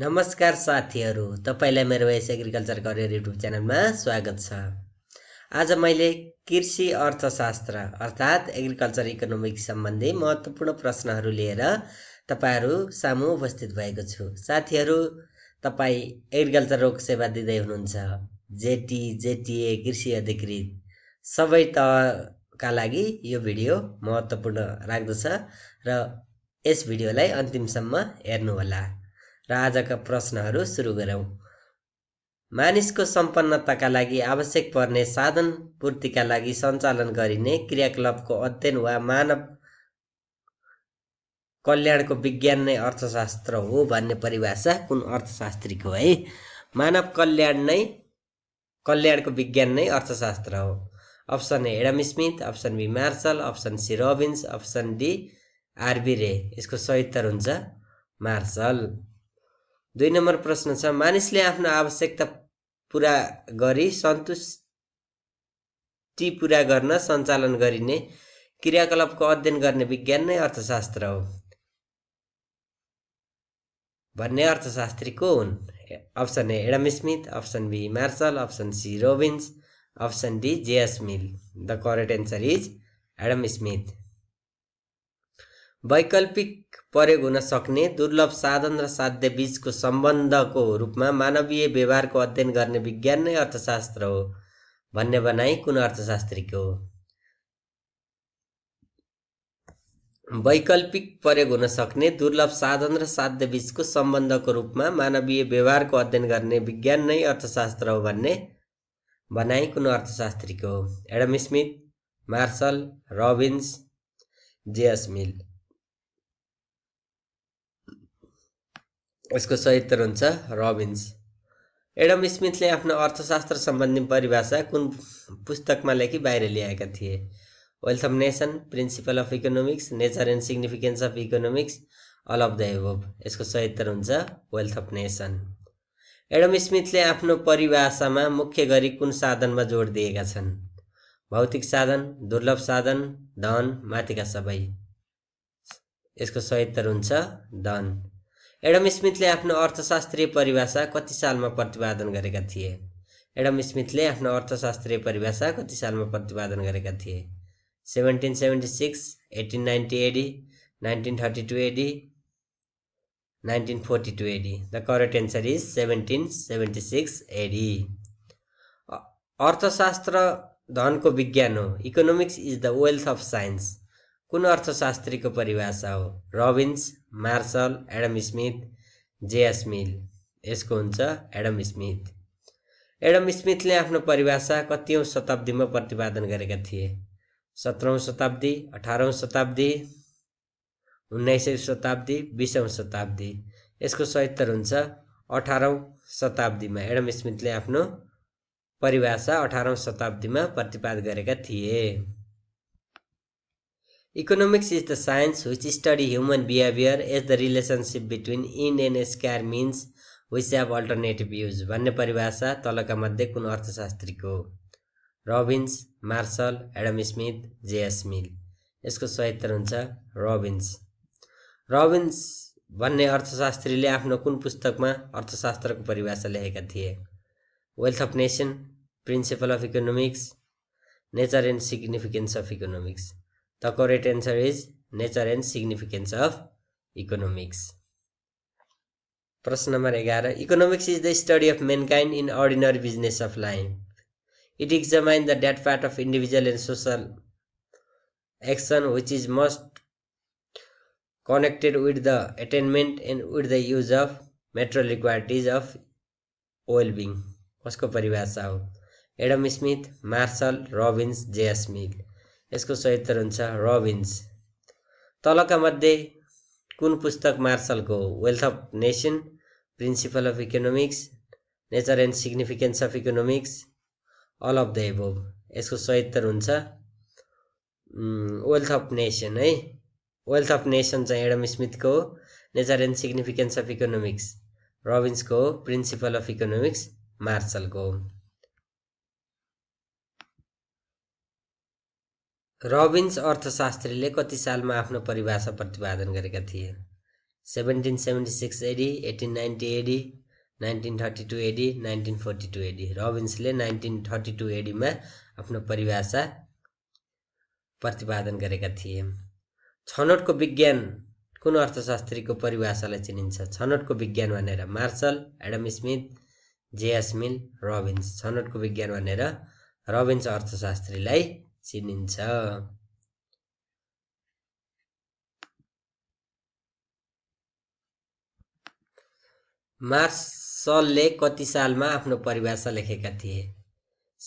नमस्कार साथीहरू तपाईँलाई मेरो एस एग्रिकल्चर करियर युट्युब च्यानलमा स्वागत छ आज मैले कृषि अर्थशास्त्र अर्थात् एग्रिकल्चर इकोनोमिक्स सम्बन्धी महत्त्वपूर्ण प्रश्नहरू लिएर तपाईँहरू सामु उपस्थित भएको छु साथीहरू तपाईँ एग्रिकल्चर रोग सेवा दिँदै हुनुहुन्छ जेटी जेटिए कृषि अधिकृत सबै तहका लागि यो भिडियो महत्त्वपूर्ण राख्दछ र यस भिडियोलाई अन्तिमसम्म हेर्नुहोला राजाका आजका प्रश्नहरू सुरु गरौँ मानिसको सम्पन्नताका लागि आवश्यक पर्ने साधन पूर्तिका लागि सञ्चालन गरिने क्रियाकलापको अध्ययन वा मानव कल्याणको विज्ञान नै अर्थशास्त्र हो भन्ने परिभाषा कुन अर्थशास्त्रीको है मानव कल्याण नै कल्याणको विज्ञान नै अर्थशास्त्र हो option A Adam Smith option B Marshall option C Robbins option D RB Ray यसको सही उत्तर हुन्छ मार्सल दुई नम्बर प्रश्न छ मानिसले आफ्नो आवश्यकता पुरा गरी सन्तुष्टि पुरा गर्न सञ्चालन गरिने क्रियाकलापको अध्ययन गर्ने विज्ञान नै अर्थशास्त्र हो भन्ने अर्थशास्त्री को हुन् option A Adam Smith option B Marshall option C Robbins option D JS Mill the correct answer is Adam Smith वैकल्पिक प्रयोग हुन सक्ने दुर्लभ साधन र साध्य बीचको सम्बन्धको रूपमा मानवीय व्यवहारको अध्ययन गर्ने विज्ञान नै अर्थशास्त्र हो भन्ने भनाइ कुन अर्थशास्त्रीको हो वैकल्पिक प्रयोग हुन सक्ने दुर्लभ साधन र साध्य बीचको सम्बन्धको रूपमा मानवीय व्यवहारको अध्ययन गर्ने विज्ञान नै अर्थशास्त्र हो भन्ने भनाइ कुन अर्थशास्त्रीको हो Adam Smith Marshall Robbins JS Mill यसको सही उत्तर हुन्छ रबिन्स एडम स्मिथले आफ्नो अर्थशास्त्र सम्बन्धी परिभाषा कुन पुस्तकमा लेखी बाहिर ल्याएका थिए wealth of nation principle of economics nature and significance of economics all of the above यसको सही उत्तर हुन्छ वेल्थ अफ नेसन एडम स्मिथले आफ्नो परिभाषामा मुख्य गरी कुन साधनमा जोड दिएका छन् भौतिक साधन दुर्लभ साधन धन माथिका सबै यसको सही उत्तर हुन्छ धन एडम स्मिथले आफ्नो अर्थशास्त्रीय परिभाषा कति सालमा प्रतिपादन गरेका थिए एडम स्मिथले आफ्नो अर्थशास्त्रीय परिभाषा कति सालमा प्रतिपादन गरेका थिए seventeen seventy six eighteen ninety AD nineteen thirty two AD nineteen forty AD the correct answer is seventeen seventy six AD अर्थशास्त्र धनको विज्ञान हो economics is the wealth of science कुन अर्थशास्त्रीको परिभाषा हो Robbins Marshall Adam Smith JS Mill यसको हुन्छ एडम स्मिथ एडम स्मिथले आफ्नो परिभाषा कतिौँ शताब्दीमा प्रतिपादन गरेका थिए सत्रौँ शताब्दी अठारौँ शताब्दी उन्नाइसौँ शताब्दी बिसौँ शताब्दी यसको सत्तर हुन्छ अठारौँ शताब्दीमा एडम स्मिथले आफ्नो परिभाषा अठारौँ शताब्दीमा प्रतिपाद गरेका थिए economics is the science which study human behaviour as the relationship between इन and scarce means which have alternative use भन्ने परिभाषा तलका मध्ये कुन अर्थशास्त्रीको Robbins Marshall Adam Smith JS Mill यसको सहितर हुन्छ रबिन्स रबिन्स भन्ने अर्थशास्त्रीले आफ्नो कुन पुस्तकमा अर्थशास्त्रको परिभाषा लेखेका थिए wealth of nation principle of economics nature and significance of economics the correct answer is nature and significance of economics प्रश्न नम्बर एघार economics is the study of mankind in ordinary business of life it examine the that part of individual and social action which is must connected with the attainment and with the use of material requisites of wellbeing कसको परिभाषा हो Adam Smith Marshall Robbins J Smith यसको सही उत्तर हुन्छ Robbins तलका मध्ये कुन पुस्तक मार्सलको wealth of nation principle of economics nature and significance of economics all of the above यसको सही उत्तर हुन्छ वेल्थ अफ नेसन है वेल्थ अफ नेसन चाहिँ एडम स्मिथको हो nature and significance of economics रबिन्सको हो प्रिन्सिपल अफ इकोनोमिक्स मार्सलको हो रबिन्स अर्थशास्त्रीले कति सालमा आफ्नो परिभाषा प्रतिपादन गरेका थिए seventeen seventy six AD eighteen ninety AD nineteen thirty two AD nineteen forty two AD रबिन्सले नाइन्टिन थर्टी टू एडीमा आफ्नो परिभाषा प्रतिपादन गरेका थिए छनौटको विज्ञान कुन अर्थशास्त्रीको परिभाषालाई चिनिन्छ छनौटको विज्ञान भनेर Marshall Adam Smith JS Mill Robbins छनौटको विज्ञान भनेर रबिन्स अर्थशास्त्रीलाई चिनिन्छ मार्सलले कति सालमा आफ्नो परिभाषा लेखेका थिए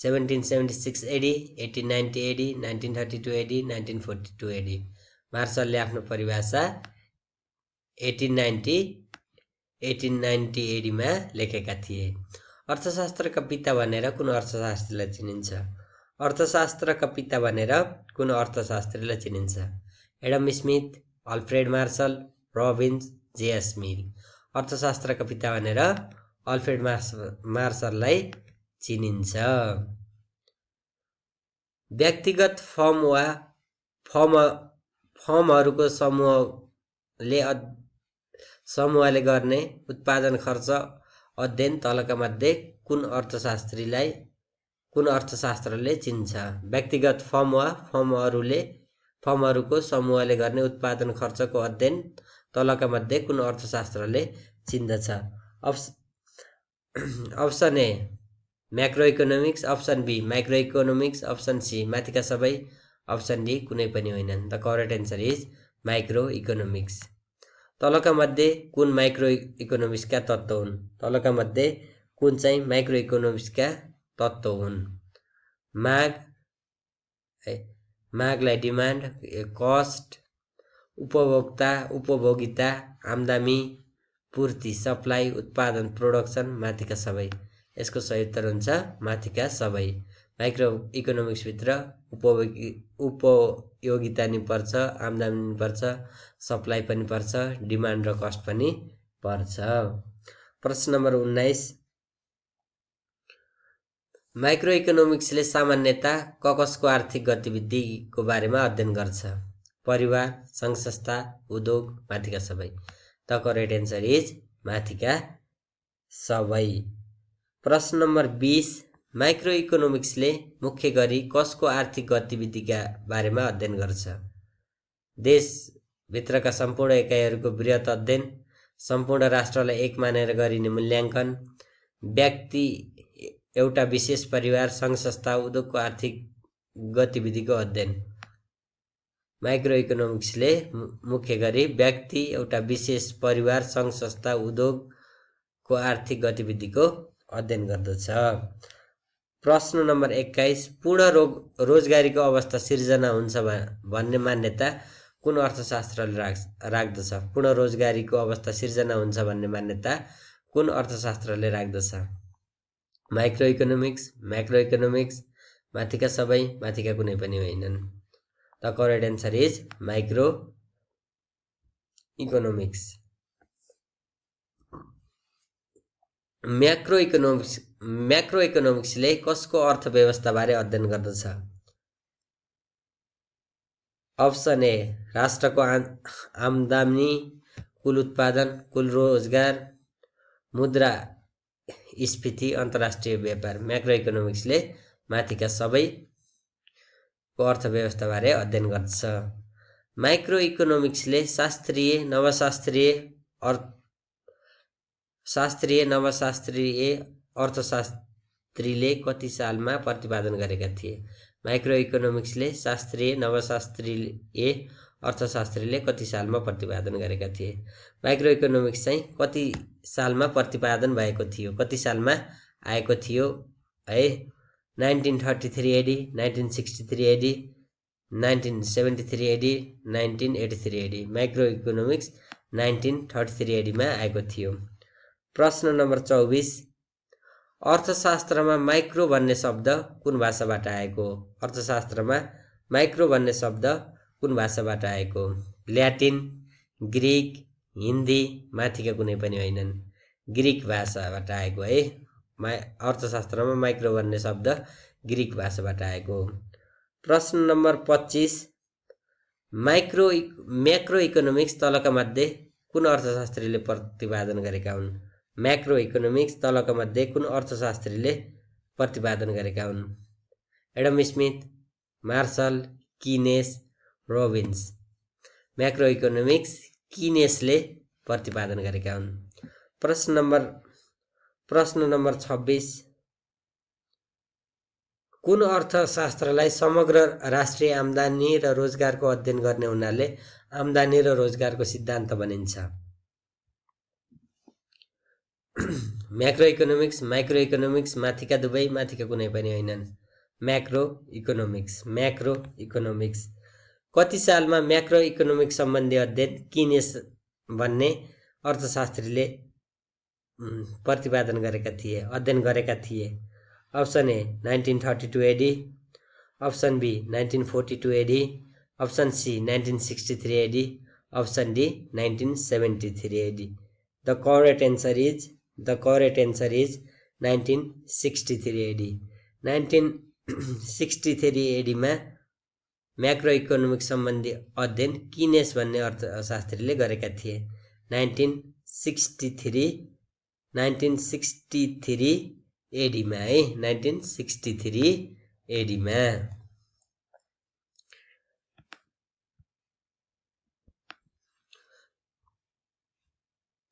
seventeen seventy six AD eighteen ninety AD nineteen thirty two AD nineteen forty two AD मार्सलले आफ्नो परिभाषा एटिन नाइन्टी एटिन नाइन्टी एडीमा लेखेका थिए अर्थशास्त्रका पिता भनेर कुन अर्थशास्त्रीलाई चिनिन्छ अर्थशास्त्र पिता भनेर कुन अर्थशास्त्रीलाई चिनिन्छ Adam Smith Alfred Marshall Robbins JS Mill अर्थशास्त्र पिता भनेर अल्फ्रेड मार्स मार्सललाई चिनिन्छ व्यक्तिगत फर्म वा फर्म फर्महरूको समूहले समूहले गर्ने उत्पादन खर्च अध्ययन तलका मध्ये कुन अर्थशास्त्रीलाई कुन अर्थशास्त्रले चिन्छ व्यक्तिगत फर्म वा फर्महरूले फर्महरूको समूहले गर्ने उत्पादन खर्चको अध्ययन तलका मध्ये कुन अर्थशास्त्रले चिन्दछ option A macro economics option B micro economics option C माथिका सबै अप्सन डी कुनै पनि होइनन् the correct answer is micro economics तलका मध्ये कुन माइक्रो इकोनोमिक्सका तत्त्व हुन् तलका मध्ये कुन चाहिँ माइक्रो इकोनोमिक्सका तत्त्व हुन् माग है मागलाई डिमान्ड कस्ट उपभोक्ता उपभोगिता आम्दामी पूर्ति सप्लाई उत्पादन प्रोडक्सन माथिका सबै यसको सही उत्तर हुन्छ माथिका सबै माइक्रो इकोनोमिक्सभित्र उपभोगी उपयोगिता नि पर्छ आम्दानी नि पर्छ सप्लाई पनि पर्छ डिमान्ड र कस्ट पनि पर्छ प्रश्न नम्बर उन्नाइस माइक्रो इकोनोमिक्सले सामान्यतः ककसको आर्थिक गतिविधिको बारेमा अध्ययन गर्छ परिवार सङ्घ संस्था उद्योग माथिका सबै द करेक्ट एन्सर इज माथिका सबै प्रश्न नम्बर बिस माइक्रो इकोनोमिक्सले मुख्य गरी कसको आर्थिक गतिविधिका बारेमा अध्ययन गर्छ देशभित्रका सम्पूर्ण एकाइहरूको वृहत अध्ययन सम्पूर्ण राष्ट्रलाई एक मानेर गरिने मूल्याङ्कन व्यक्ति एउटा विशेष परिवार सङ्घ संस्था उद्योगको आर्थिक गतिविधिको अध्ययन माइक्रो इकोनोमिक्सले मुख्य गरी व्यक्ति एउटा विशेष परिवार सङ्घ संस्था उद्योगको आर्थिक गतिविधिको अध्ययन गर्दछ प्रश्न नम्बर एक्काइस पूर्ण रोग रोजगारीको अवस्था सिर्जना हुन्छ भन्ने मान्यता कुन अर्थशास्त्रले राख् राख्दछ पूर्ण रोजगारीको अवस्था सिर्जना हुन्छ भन्ने मान्यता कुन अर्थशास्त्रले राख्दछ माइक्रो इकोनोमिक्स माइक्रो इकोनोमिक्स माथिका सबै माथिका कुनै पनि होइनन् the correct answer is micro economics macro economics macro इकोनोमिक्सले कसको अर्थव्यवस्थाबारे अध्ययन गर्दछ अप्सन ए राष्ट्रको आ आमदामी कुल उत्पादन कुल रोजगार मुद्रा स्फीति अन्तर्राष्ट्रिय व्यापार म्याक्रो इकोनोमिक्सले माथिका सबैको अर्थव्यवस्थाबारे अध्ययन गर्दछ माइक्रो इकोनोमिक्सले शास्त्रीय नवशास्त्रीय अर्थ शास्त्रीय नवशास्त्रीय अर्थशास्त्रीले कति सालमा प्रतिपादन गरेका थिए माइक्रो इकोनोमिक्सले शास्त्रीय नवशास्त्रीय अर्थशास्त्रीले कति सालमा प्रतिपादन गरेका थिए माइक्रो इकोनोमिक्स चाहिँ कति सालमा प्रतिपादन भएको थियो कति सालमा आएको थियो है nineteen thirty three AD nineteen sixty three AD nineteen seventy three AD nineteen eighty three AD micro economics nineteen thirty three एडीमा आएको थियो प्रश्न नम्बर चौबिस अर्थशास्त्रमा माइक्रो भन्ने शब्द कुन भाषाबाट आएको हो अर्थशास्त्रमा माइक्रो भन्ने शब्द कुन भाषाबाट आएको ल्याटिन ग्रिक हिन्दी माथिका कुनै पनि होइनन् ग्रिक भाषाबाट आएको है मा अर्थशास्त्रमा माइक्रो भन्ने शब्द ग्रिक भाषाबाट आएको प्रश्न नम्बर पच्चिस माइक्रो म्याक्रो इकोनोमिक्स तलका मध्ये कुन अर्थशास्त्रीले प्रतिपादन गरेका हुन् म्याक्रो इकोनोमिक्स तलका मध्ये कुन अर्थशास्त्रीले प्रतिपादन गरेका हुन् Adam Smith Marshall Keynes Robbins economics किनेसले प्रतिपादन गरेका हुन् प्रश्न नम्बर प्रश्न नम्बर छब्बिस कुन अर्थशास्त्रलाई समग्र राष्ट्रिय आम्दानी र रोजगारको अध्ययन गर्ने हुनाले आम्दानी र रोजगारको सिद्धान्त भनिन्छ म्याक्रो इकोनोमिक्स माइक्रो इकोनोमिक्स माथिका दुवै माथिका कुनै पनि होइनन् म्याक्रो इकोनोमिक्स म्याक्रो इकोनोमिक्स कति सालमा म्याक्रो इकोनोमिक सम्बन्धी अध्ययन किनेस भन्ने अर्थशास्त्रीले प्रतिपादन गरेका थिए अध्ययन गरेका थिए option A nineteen thirty two AD option B nineteen forty two AD option C nineteen sixty three AD option D nineteen seventy three AD the correct answer is the correct answer is nineteen sixty three AD nineteen sixty three एडीमा macro economics सम्बन्धी अध्ययन Keynes भन्ने अर्थशास्त्रीले गरेका थिए nineteen sixty three nineteen sixty three एडीमा है nineteen sixty three एडीमा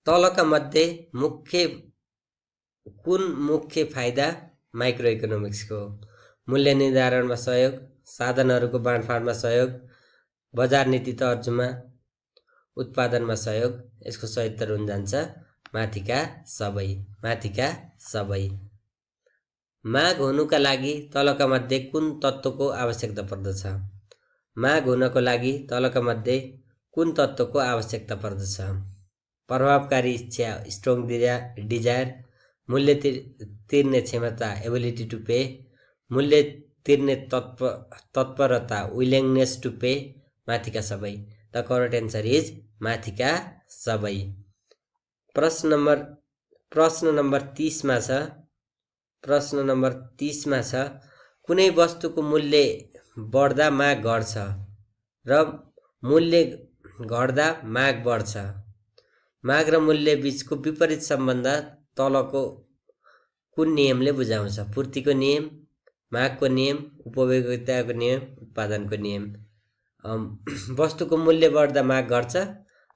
तलका मध्ये मुख्य कुन मुख्य फाइदा माइक्रो इकोनोमिक्सको मूल्य निर्धारणमा सहयोग साधनहरूको बाँडफाँडमा सहयोग बजार नीति तर्जुमा उत्पादनमा सहयोग यसको सहितर हुन जान्छ माथिका सबै माथिका सबै माग हुनुका लागि तलका मध्ये कुन तत्त्वको आवश्यकता पर्दछ माग हुनको लागि तलका मध्ये कुन तत्त्वको आवश्यकता पर्दछ प्रभावकारी इच्छा स्ट्रङ डिजा डिजायर मूल्य तिर्ने क्षमता एबिलिटी टु पे मूल्य तिर्ने तत्पर तत्परता विलिङनेस टु पे माथिका सबै द करेक्ट एन्सर इज माथिका सबै प्रश्न नम्बर प्रश्न नम्बर तिसमा छ प्रश्न नम्बर तिसमा छ कुनै वस्तुको मूल्य बढ्दा माग घट्छ र मूल्य घट्दा माग बढ्छ माग र मूल्य बिचको विपरीत सम्बन्ध तलको कुन नियमले बुझाउँछ पूर्तिको नियम मागको नियम उपभोक्ताको नियम उत्पादनको नियम वस्तुको मूल्य बढ्दा माग घट्छ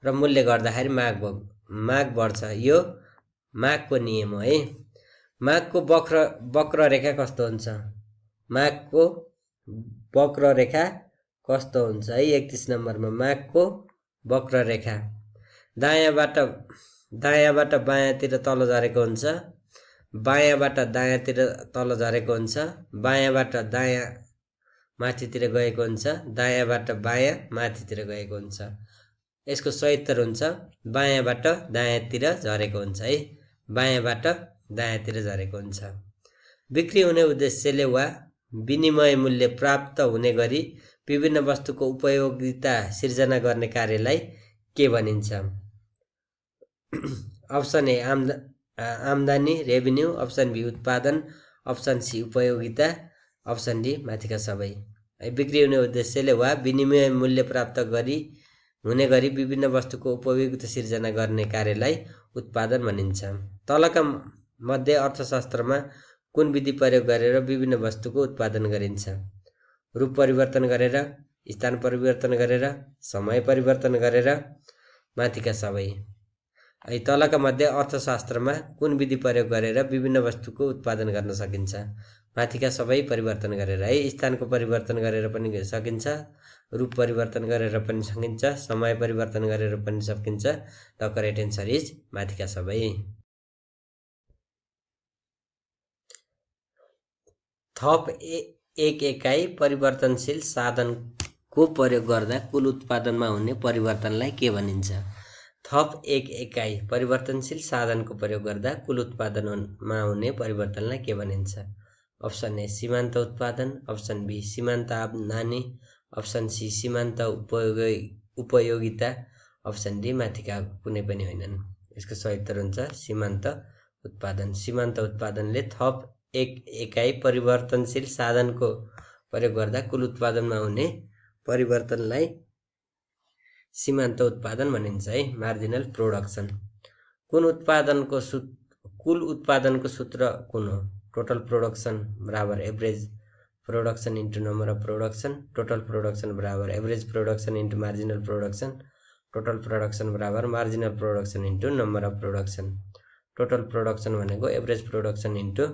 र मूल्य घट्दाखेरि माग माग बढ्छ यो मागको नियम हो है मागको वक्र वक्र रेखा कस्तो हुन्छ मागको वक्र रेखा कस्तो हुन्छ है एकतिस नम्बरमा मागको वक्र रेखा दायाँबाट दायाँबाट बायाँतिर तल झरेको हुन्छ बायाँबाट दायाँतिर तल झरेको हुन्छ बायाँबाट दायाँ माथितिर गएको हुन्छ दायाँबाट बायाँ माथितिर गएको हुन्छ यसको सहित्तर हुन्छ बायाँबाट दायाँतिर झरेको हुन्छ है बायाँबाट दायाँतिर झरेको हुन्छ बिक्री हुने उद्देश्यले वा विनिमय मूल्य प्राप्त हुने गरी विभिन्न वस्तुको उपयोगिता सिर्जना गर्ने कार्यलाई के भनिन्छ अप्सन ए आम्द आम्दानी रेभेन्यू अप्सन बी उत्पादन अप्सन सी उपयोगिता अप्सन डी माथिका सबै है बिक्री हुने उद्देश्यले वा विनिमय मूल्य प्राप्त गरी हुने गरी विभिन्न वस्तुको उपयोगिता सिर्जना गर्ने कार्यलाई उत्पादन भनिन्छ तलका मध्ये अर्थशास्त्रमा कुन विधि प्रयोग गरेर विभिन्न वस्तुको उत्पादन गरिन्छ रूप परिवर्तन गरेर स्थान परिवर्तन गरेर समय परिवर्तन गरेर माथिका सबै है तलका मध्ये अर्थशास्त्रमा कुन विधि प्रयोग गरेर विभिन्न वस्तुको उत्पादन गर्न सकिन्छ माथिका सबै परिवर्तन गरेर है स्थानको परिवर्तन गरेर पनि सकिन्छ रूप परिवर्तन गरेर पनि सकिन्छ समय परिवर्तन गरेर पनि सकिन्छ द करेक्ट एन्सर इज माथिका सबै थप एक एकाइ परिवर्तनशील साधनको प्रयोग गर्दा कुल उत्पादनमा हुने परिवर्तनलाई के भनिन्छ थप एक एकाइ परिवर्तनशील साधनको प्रयोग गर्दा कुल उत्पादनमा हुने परिवर्तनलाई के भनिन्छ अप्सन ए सीमान्त उत्पादन अप्सन बी सीमान्त नानी अप्सन सी सीमान्त उपयोगी उपयोगिता अप्सन डी माथिका कुनै पनि होइनन् यसको सही उत्तर हुन्छ सीमान्त उत्पादन सीमान्त उत्पादनले थप एक एकाइ परिवर्तनशील साधनको प्रयोग गर्दा कुल उत्पादनमा हुने परिवर्तनलाई सीमान्त उत्पादन भनिन्छ है मार्जिनल प्रोडक्सन कुन उत्पादनको सु कुल उत्पादनको सूत्र कुन हो टोटल प्रोडक्सन बराबर average production into number of production total production बराबर average production into marginal production total production बराबर marginal production into number of production total production भनेको average production into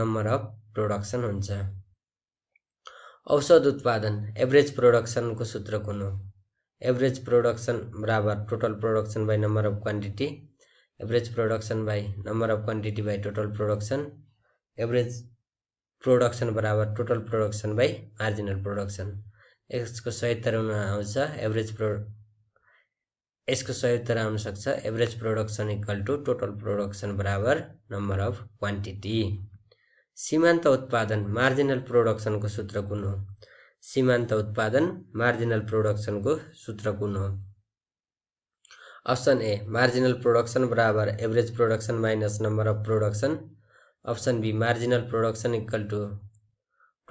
number of production हुन्छ औषध उत्पादन average प्रोडक्सनको सूत्र कुन हो एभरेज प्रोडक्सन बराबर total production by number of quantity average production by number of quantity by total production average production बराबर total production by marginal production यसको सही आउँछ एभरेज प्रो यसको आउन आउनसक्छ average production equal to total production बराबर number of quantity सीमान्त उत्पादन मार्जिनल प्रोडक्सनको सूत्र कुन हो सीमान्त उत्पादन मार्जिनल प्रोडक्सनको सूत्र कुन हो अप्सन ए मार्जिनल प्रोडक्सन बराबर average production minus number of production option B marginal production equal to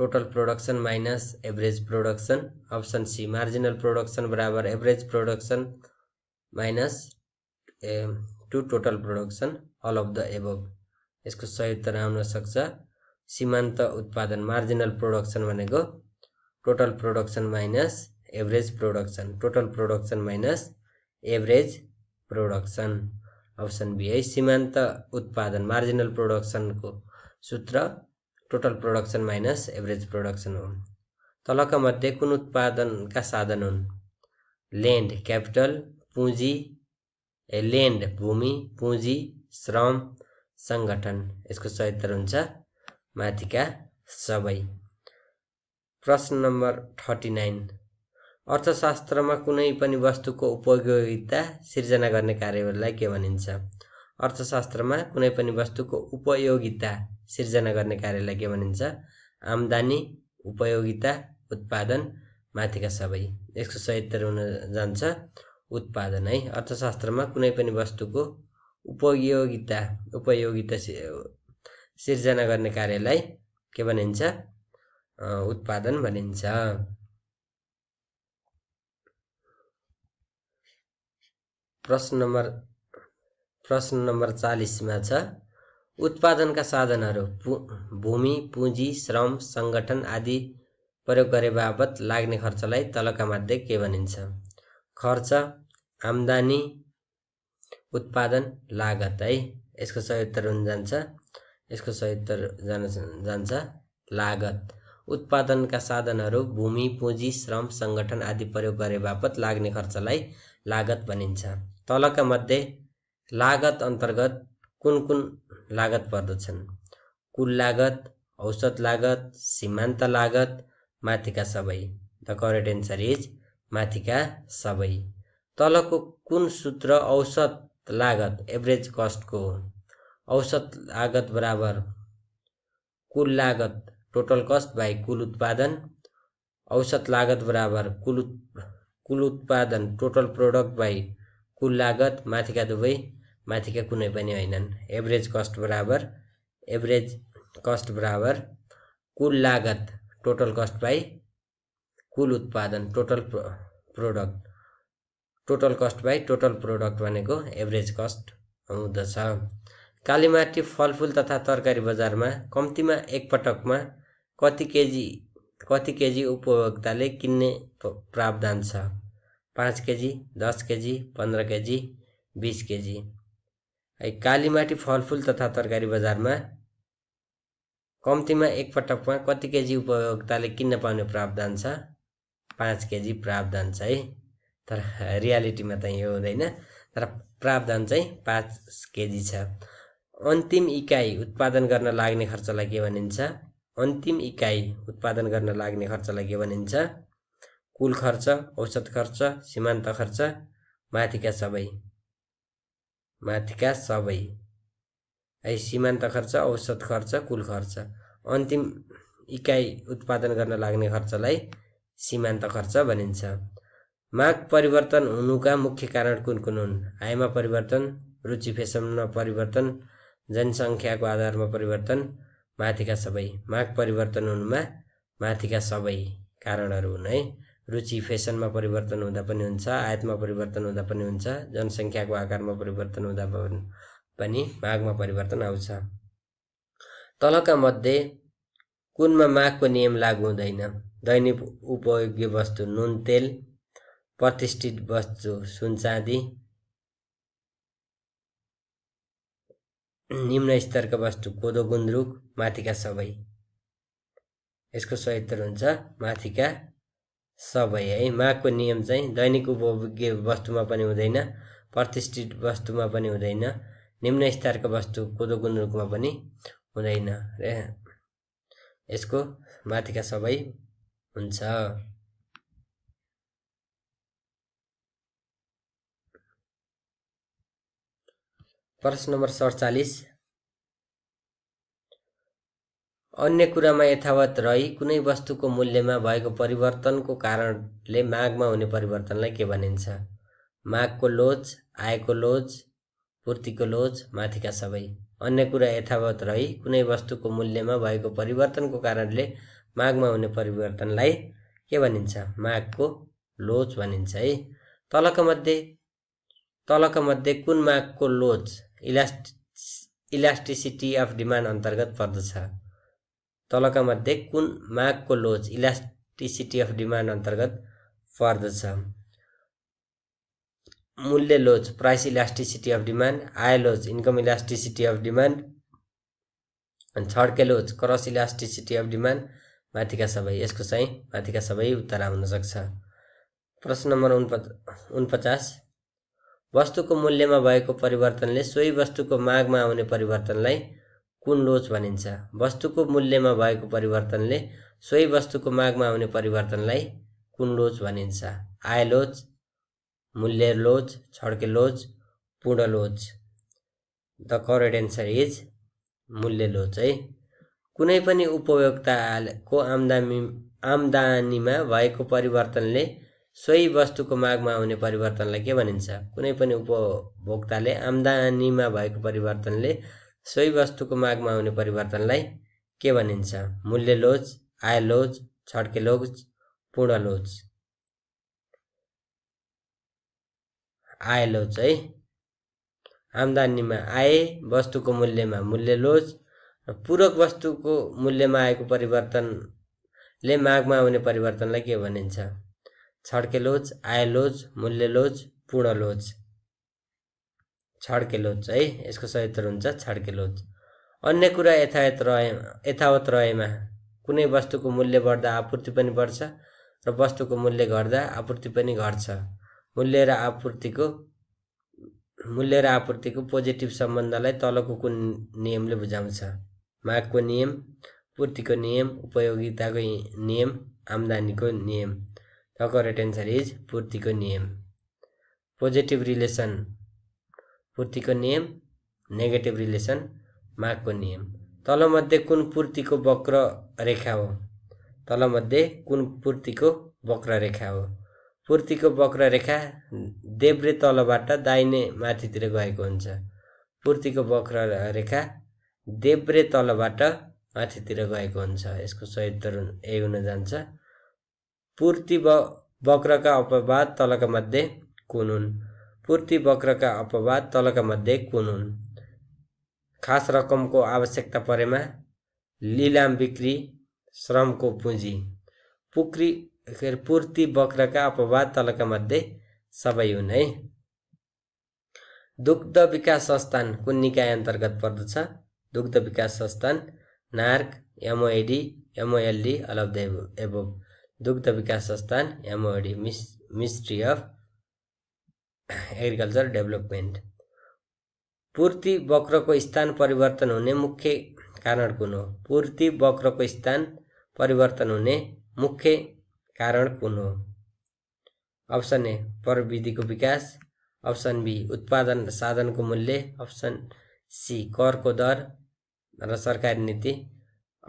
total production minus average production option C marginal production बराबर average production minus A to total production all of the ab यसको सही उत्तर आउन सक्छ सीमान्त उत्पादन marginal production भनेको total production minus average production total production minus average production option B है सीमान्त उत्पादन मार्जिनल प्रोडक्सनको सूत्र total production minus average production हो तलका मध्ये कुन उत्पादनका साधन हुन् ल्यान्ड क्यापिटल पुँजी ए ल्यान्ड भूमि पुँजी श्रम सङ्गठन यसको उत्तर हुन्छ माथिका सबै प्रश्न नम्बर थर्टी नाइन अर्थशास्त्रमा कुनै पनि वस्तुको उपयोगिता सिर्जना गर्ने कार्यलाई के भनिन्छ अर्थशास्त्रमा कुनै पनि वस्तुको उपयोगिता सिर्जना गर्ने कार्यलाई के भनिन्छ आम्दानी उपयोगिता उत्पादन माथिका सबै यसको सहित्तर हुन जान्छ उत्पादन है अर्थशास्त्रमा कुनै पनि वस्तुको उपयोगिता उपयोगिता सिर्जना गर्ने कार्यलाई के भनिन्छ उत्पादन भनिन्छ प्रश्न नम्बर प्रश्न नम्बर चालिसमा छ उत्पादनका साधनहरू भूमि पुँजी श्रम सङ्गठन आदि प्रयोग गरे बापत लाग्ने खर्चलाई तलका मध्ये के भनिन्छ खर्च आम्दानी उत्पादन लागत है यसको सही उत्तर हुन जान्छ यसको सही उत्तर जान जान्छ लागत उत्पादनका साधनहरू भूमि पुँजी श्रम सङ्गठन आदि प्रयोग गरे बापत लाग्ने खर्चलाई लागत भनिन्छ तलका मध्ये लागत अन्तर्गत कुन कुन लागत पर्दछन् कुल लागत औसत लागत सीमान्त लागत माथिका सबै द करेक्ट एन्सर इज माथिका सबै तलको कुन सूत्र औसत लागत एभरेज कस्टको हो औसत लागत बराबर कुल लागत टोटल कस्ट बाई कुल उत्पादन औसत लागत बराबर कुल कुल उत्पादन टोटल प्रोडक्ट बाई कुल लागत माथिका दुवै माथिका कुनै पनि होइनन् एभरेज कस्ट बराबर एभरेज कस्ट बराबर कुल लागत टोटल कस्ट बाई कुल उत्पादन total product total cost by total product भनेको एभरेज कस्ट हुँदछ कालीमाटी फलफुल तथा तरकारी बजारमा कम्तीमा एकपटकमा कति केजी कति केजी उपभोक्ताले किन्ने प्रावधान छ पाँच केजी दस केजी पन्ध्र केजी बिस केजी है कालीमाटी फलफुल तथा तरकारी बजारमा कम्तीमा एकपटकमा कति केजी उपभोक्ताले किन्न पाउने प्रावधान छ पाँच केजी प्रावधान छ है तर रियालिटीमा त यो हुँदैन तर प्रावधान चाहिँ पाँच केजी छ अन्तिम इकाइ उत्पादन गर्न लाग्ने खर्चलाई के भनिन्छ अन्तिम इकाइ उत्पादन गर्न लाग्ने खर्चलाई के भनिन्छ कुल खर्च औसत खर्च सीमान्त खर्च माथिका सबै माथिका सबै है सीमान्त खर्च औसत खर्च कुल खर्च अन्तिम इकाइ उत्पादन गर्न लाग्ने खर्चलाई सीमान्त खर्च भनिन्छ माग परिवर्तन हुनुका मुख्य कारण कुन कुन हुन् आयमा परिवर्तन रुचि फेसनमा परिवर्तन जनसङ्ख्याको आधारमा परिवर्तन माथिका सबै माग परिवर्तन हुनुमा माथिका सबै कारणहरू हुन् है रुचि फेसनमा परिवर्तन हुँदा पनि हुन्छ आयतमा परिवर्तन हुँदा पनि हुन्छ जनसङ्ख्याको आकारमा परिवर्तन हुँदा पनि मागमा परिवर्तन आउँछ तलका मध्ये कुनमा मागको नियम लागू हुँदैन दैनिक उपयोग्य वस्तु नुन तेल प्रतिष्ठित वस्तु सुन चाँदी निम्न स्तरका वस्तु कोदो गुन्द्रुक माथिका सबै यसको सहित हुन्छ माथिका सबै है माघको नियम चाहिँ दैनिक उपभोग्य वस्तुमा पनि हुँदैन प्रतिष्ठित वस्तुमा पनि हुँदैन निम्न स्तरको वस्तु कोदो गुन्द्रुकमा पनि हुँदैन र यसको माथिका सबै हुन्छ प्रश्न नम्बर सडचालिस अन्य कुरामा यथावत रही कुनै वस्तुको मूल्यमा भएको परिवर्तनको कारणले मागमा हुने परिवर्तनलाई के भनिन्छ मागको लोज आएको लोज पूर्तिको लोज माथिका सबै अन्य कुरा यथावत रही कुनै वस्तुको मूल्यमा भएको परिवर्तनको कारणले मागमा हुने परिवर्तनलाई के भनिन्छ मागको लोच भनिन्छ है तलको मध्ये तलको मध्ये कुन मागको लोज इलास्ट इलास्टिसिटी अफ डिमान्ड अन्तर्गत पर्दछ तलका मध्ये कुन मागको लोज इलास्टिसिटी अफ डिमान्ड अन्तर्गत पर्दछ मूल्य लोज प्राइस इलास्टिसिटी अफ डिमान्ड आय लोज इन्कम इलास्टिसिटी अफ डिमान्ड अनि छड्के लोज क्रस इलास्टिसिटी अफ डिमान्ड माथिका सबै यसको चाहिँ माथिका सबै उत्तर आउन सक्छ प्रश्न नम्बर उनप उनपचास वस्तुको मूल्यमा भएको परिवर्तनले सोही वस्तुको मागमा आउने परिवर्तनलाई कुन लोच भनिन्छ वस्तुको मूल्यमा भएको परिवर्तनले सोही वस्तुको मागमा आउने परिवर्तनलाई कुन लोच भनिन्छ आयलोच मूल्य लोच छड्के लोच पूर्ण लोच द करेक्ट एन्सर इज मूल्य लोच है कुनै पनि उपभोक्ताको आम्दानी आम्दानीमा भएको परिवर्तनले सोही वस्तुको मागमा आउने परिवर्तनलाई के भनिन्छ कुनै पनि उपभोक्ताले आम्दानीमा भएको परिवर्तनले सोही वस्तुको मागमा आउने परिवर्तनलाई के भनिन्छ मूल्य लोज आय लोज छड्के लोज पूर्ण लोज आय लोज है आम्दानीमा आए वस्तुको मूल्यमा मूल्य लोज र पूरक वस्तुको मूल्यमा आएको परिवर्तनले मागमा आउने परिवर्तनलाई के भनिन्छ लोज आयलोज मूल्यलोज पूर्णलोच लोज है यसको सही उत्तर हुन्छ लोज अन्य कुरा यथायत रहे यथावत रहेमा कुनै वस्तुको मूल्य बढ्दा आपूर्ति पनि बढ्छ र वस्तुको मूल्य घट्दा आपूर्ति पनि घट्छ मूल्य र आपूर्तिको मूल्य र आपूर्तिको पोजिटिभ सम्बन्धलाई तलको कुन नियमले बुझाउँछ मागको नियम पूर्तिको नियम उपयोगिताको नियम आम्दानीको नियम द एन्सर इज पूर्तिको नियम पोजिटिभ रिलेसन पूर्तिको नियम नेगेटिभ रिलेसन मागको नियम तलमध्ये कुन पूर्तिको वक्र रेखा हो तलमध्ये कुन पूर्तिको वक्र रेखा हो पूर्तिको वक्र रेखा देब्रे तलबाट दाहिने माथितिर गएको हुन्छ पूर्तिको वक्र रेखा देब्रे तलबाट माथितिर गएको हुन्छ यसको सही उत्तर यही हुन जान्छ पूर्ति ब वक्रका अपवाद तलका मध्ये कुन हुन् पूर्ति वक्रका अपवाद तलका मध्ये कुन हुन् खास रकमको आवश्यकता परेमा लिलाम बिक्री श्रमको पुँजी पुक्री के अरे पूर्ति वक्रका अपवाद तलका मध्ये सबै हुन् है दुग्ध विकास संस्थान कुन निकाय अन्तर्गत पर्दछ दुग्ध विकास संस्थान नार्क एमओएडी एमओएलडी द एबोभ दुग्ध विकास संस्थान MOD ministry of agriculture development पूर्ति वक्रको स्थान परिवर्तन हुने मुख्य कारण कुन हो पूर्ति वक्रको स्थान परिवर्तन हुने मुख्य कारण कुन हो अप्सन ए प्रविधिको विकास अप्सन बी उत्पादन साधनको मूल्य अप्सन सी करको दर र सरकारी नीति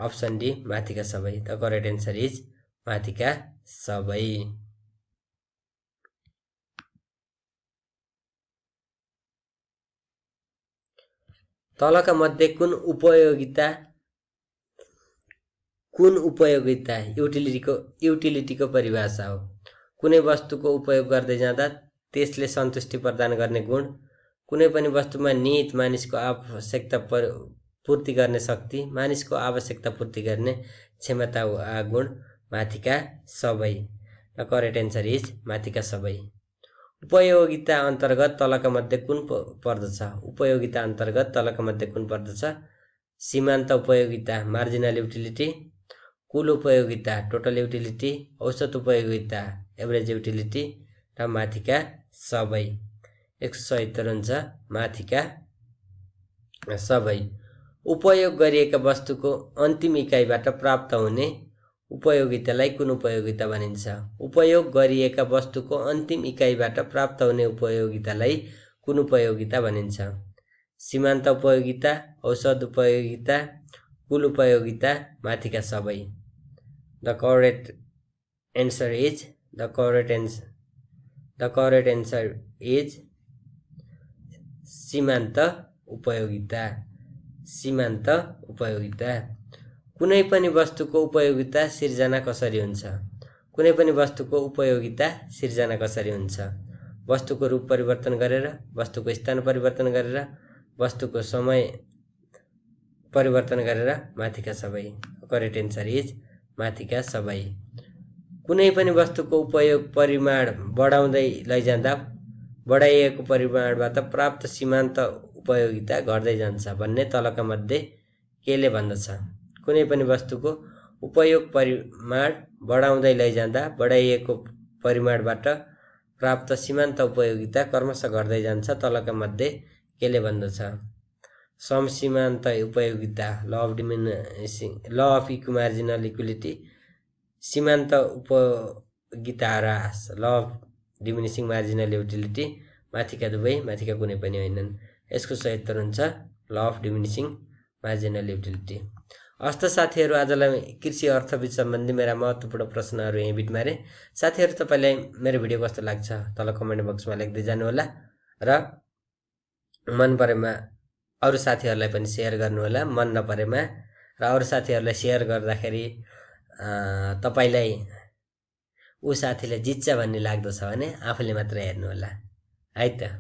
अप्सन डी माथिका सबै द करेक्ट एन्सर इज माथिका सबै तलका मध्ये कुन उपयोगिता कुन उपयोगिता युटिलिटीको युटिलिटीको परिभाषा हो कुनै वस्तुको उपयोग गर्दै जाँदा त्यसले सन्तुष्टि प्रदान गर्ने गुण कुनै पनि वस्तुमा निहित मानिसको आवश्यकता पूर्ति गर्ने शक्ति मानिसको आवश्यकता पूर्ति गर्ने क्षमता वा गुण माथिका सबै र करेक्ट एन्सर इज माथिका सबै उपयोगिता अन्तर्गत तलका मध्ये कुन पर्दछ उपयोगिता अन्तर्गत तलका मध्ये कुन पर्दछ सीमान्त उपयोगिता मार्जिनल युटिलिटी कुल उपयोगिता टोटल युटिलिटी औसत उपयोगिता एभरेज युटिलिटी र माथिका सबै एक सय सयत्तर हुन्छ माथिका सबै उपयोग गरिएका वस्तुको अन्तिम इकाइबाट प्राप्त हुने उपयोगितालाई कुन उपयोगिता भनिन्छ उपयोग गरिएका वस्तुको अन्तिम इकाइबाट प्राप्त हुने उपयोगितालाई कुन उपयोगिता भनिन्छ सीमान्त उपयोगिता औषध उपयोगिता कुल उपयोगिता माथिका सबै the correct answer is the correct ans the correct answer is सीमान्त उपयोगिता सीमान्त उपयोगिता कुनै पनि वस्तुको उपयोगिता सिर्जना कसरी हुन्छ कुनै पनि वस्तुको उपयोगिता सिर्जना कसरी हुन्छ वस्तुको रूप परिवर्तन गरेर वस्तुको स्थान परिवर्तन गरेर वस्तुको समय परिवर्तन गरेर माथिका सबै करेक्ट एन्सर इज माथिका सबै कुनै पनि वस्तुको उपयोग परिमाण बढाउँदै लैजाँदा बढाइएको परिमाणबाट प्राप्त सीमान्त उपयोगिता घट्दै जान्छ भन्ने तलका मध्ये केले भन्दछ कुनै पनि वस्तुको उपयोग परिमाण बढाउँदै लैजाँदा बढाइएको परिमाणबाट प्राप्त सीमान्त उपयोगिता क्रमशः घट्दै जान्छ तलका मध्ये केले भन्दछ समसीमान्त उपयोगिता law of diminishing law of marginal equality सीमान्त उपयोगिता ह्रास ल अफ डिमिनिसिङ मार्जिनल युटिलिटी माथिका दुवै माथिका कुनै पनि होइनन् यसको सही उत्तर हुन्छ ल अफ डिमिनिसिङ मार्जिनल युटिलिटी हस्त साथीहरू आजलाई कृषि अर्थविद सम्बन्धी मेरा महत्त्वपूर्ण प्रश्नहरू यहीँ बिटमारे साथीहरू तपाईँलाई मेरो भिडियो कस्तो लाग्छ तल कमेन्ट बक्समा लेख्दै जानुहोला र मन परेमा अरू साथीहरूलाई पनि सेयर गर्नुहोला मन नपरेमा र अरू साथीहरूलाई सेयर गर्दाखेरि तपाईँलाई ऊ साथीले जित्छ भन्ने लाग्दछ भने आफूले मात्र हेर्नुहोला है त